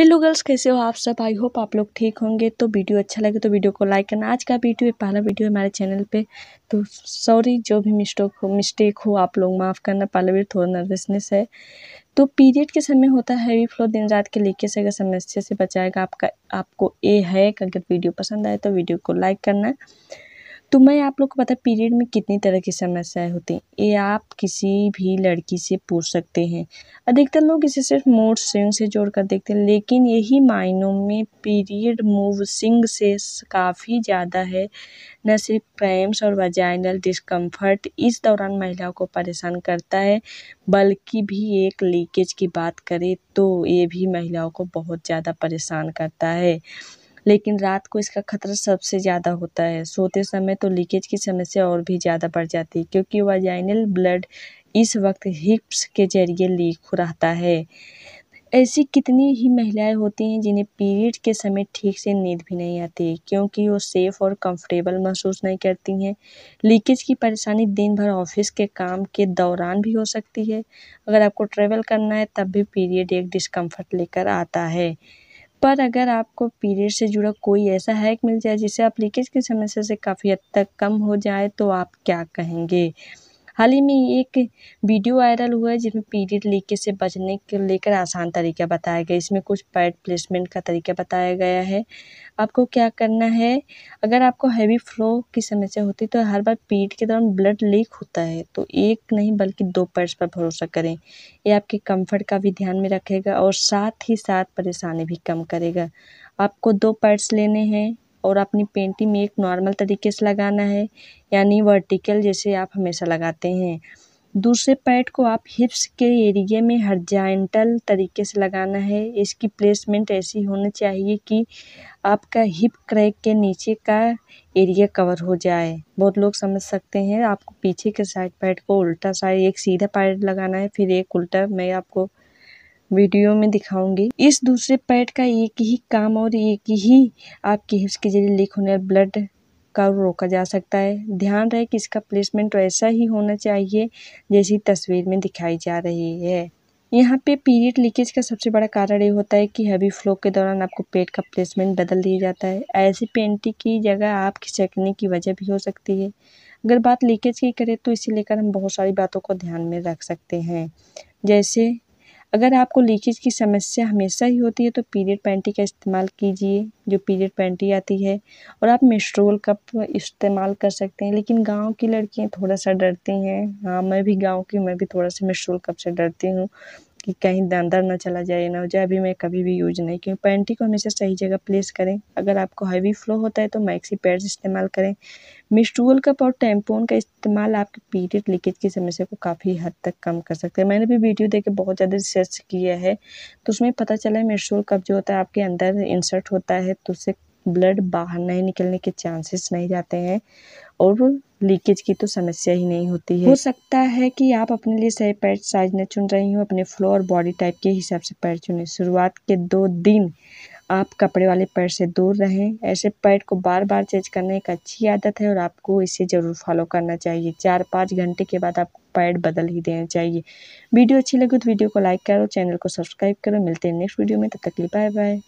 hello girls कैसे हो आप सब आई होप आप लोग ठीक होंगे तो वीडियो अच्छा लगे तो वीडियो को लाइक करना आज का वीडियो पहला वीडियो है हमारे चैनल पे तो सॉरी जो भी मिस्टेक हो मिस्टेक हो आप लोग माफ़ करना पहला वीडियो थोड़ा नर्वसनेस है तो पीरियड के समय होता है हैवी फ्लो दिन रात के लेके से अगर समस्या से बचाएगा आपका आपको ए है अगर वीडियो पसंद आए तो वीडियो को लाइक करना तो मैं आप लोग को पता पीरियड में कितनी तरह की समस्याएं होती हैं ये आप किसी भी लड़की से पूछ सकते हैं अधिकतर लोग इसे सिर्फ मोड स्विंग से जोड़कर देखते हैं लेकिन यही मायनों में पीरियड मूव सिंग से काफ़ी ज़्यादा है न सिर्फ पैम्स और वजाइनल डिस्कम्फर्ट इस दौरान महिलाओं को परेशान करता है बल्कि भी एक लीकेज की बात करें तो ये भी महिलाओं को बहुत ज़्यादा परेशान करता है लेकिन रात को इसका खतरा सबसे ज़्यादा होता है सोते समय तो लीकेज की समस्या और भी ज़्यादा बढ़ जाती है क्योंकि वजाइनल ब्लड इस वक्त हिप्स के ज़रिए लीक हो रहता है ऐसी कितनी ही महिलाएं होती हैं जिन्हें पीरियड के समय ठीक से नींद भी नहीं आती क्योंकि वो सेफ़ और कंफर्टेबल महसूस नहीं करती हैं लीकेज की परेशानी दिन भर ऑफिस के काम के दौरान भी हो सकती है अगर आपको ट्रैवल करना है तब भी पीरियड एक डिस्कम्फर्ट लेकर आता है पर अगर आपको पीरियड से जुड़ा कोई ऐसा हैक मिल जाए जिससे आप लीकेज की समस्या से काफ़ी हद तक कम हो जाए तो आप क्या कहेंगे हाल ही में एक वीडियो वायरल हुआ है जिसमें पीरियड लीके से बचने के लेकर आसान तरीका बताया गया इसमें कुछ पैड प्लेसमेंट का तरीका बताया गया है आपको क्या करना है अगर आपको हैवी फ्लो की समस्या होती है तो हर बार पीठ के दौरान ब्लड लीक होता है तो एक नहीं बल्कि दो पैड्स पर भरोसा करें ये आपके कंफर्ट का भी ध्यान में रखेगा और साथ ही साथ परेशानी भी कम करेगा आपको दो पैड्स लेने हैं और अपनी पेंटिंग में एक नॉर्मल तरीके से लगाना है यानी वर्टिकल जैसे आप हमेशा लगाते हैं दूसरे पैड को आप हिप्स के एरिए में हर्जाइंटल तरीके से लगाना है इसकी प्लेसमेंट ऐसी होनी चाहिए कि आपका हिप क्रैक के नीचे का एरिया कवर हो जाए बहुत लोग समझ सकते हैं आपको पीछे के साइड पैड को उल्टा साइड एक सीधा पैड लगाना है फिर एक उल्टा मैं आपको वीडियो में दिखाऊंगी इस दूसरे पैड का एक ही काम और एक ही आपके हिप्स के जरिए लीक होने ब्लड का रोका जा सकता है ध्यान रहे कि इसका प्लेसमेंट वैसा तो ही होना चाहिए जैसी तस्वीर में दिखाई जा रही है यहाँ पे पीरियड लीकेज का सबसे बड़ा कारण ये होता है कि हैवी फ्लो के दौरान आपको पेट का प्लेसमेंट बदल दिया जाता है ऐसी पेंटी की जगह आप खिसकने की वजह भी हो सकती है अगर बात लीकेज की करें तो इसे लेकर हम बहुत सारी बातों को ध्यान में रख सकते हैं जैसे अगर आपको लीकेज की समस्या हमेशा ही होती है तो पीरियड पैंटी का इस्तेमाल कीजिए जो पीरियड पैंटी आती है और आप मेस्ट्रोल कप इस्तेमाल कर सकते हैं लेकिन गांव की लड़कियां थोड़ा सा डरती हैं हाँ मैं भी गांव की मैं भी थोड़ा सा मेस्ट्रोल कप से डरती हूँ कि कहीं अंदर ना चला जाए ना हो जाए अभी मैं कभी भी यूज नहीं की पैंटी को हमेशा सही जगह प्लेस करें अगर आपको हैवी फ्लो होता है तो मैक्सी पैड्स इस्तेमाल करें मिस्टूल कप और टेम्पोन का इस्तेमाल आपके पीरियड लीकेज की समस्या को काफ़ी हद तक कम कर सकते हैं मैंने भी वीडियो देखे बहुत ज़्यादा रिसर्च किया है तो उसमें पता चला है मिस्टूल कप जो होता है आपके अंदर इंसर्ट होता है तो उससे ब्लड बाहर नहीं निकलने के चांसेस नहीं जाते हैं और लीकेज की तो समस्या ही नहीं होती है हो सकता है कि आप अपने लिए सही पैड साइज न चुन रही हो अपने फ्लो और बॉडी टाइप के हिसाब से पैड चुने शुरुआत के दो दिन आप कपड़े वाले पैड से दूर रहें ऐसे पैड को बार बार चेंज करने एक अच्छी आदत है और आपको इसे ज़रूर फॉलो करना चाहिए चार पाँच घंटे के बाद आपको पैड बदल ही देना चाहिए वीडियो अच्छी लगी तो वीडियो को लाइक करो चैनल को सब्सक्राइब करो मिलते हैं नेक्स्ट वीडियो में तब तक के लिए बाय बाय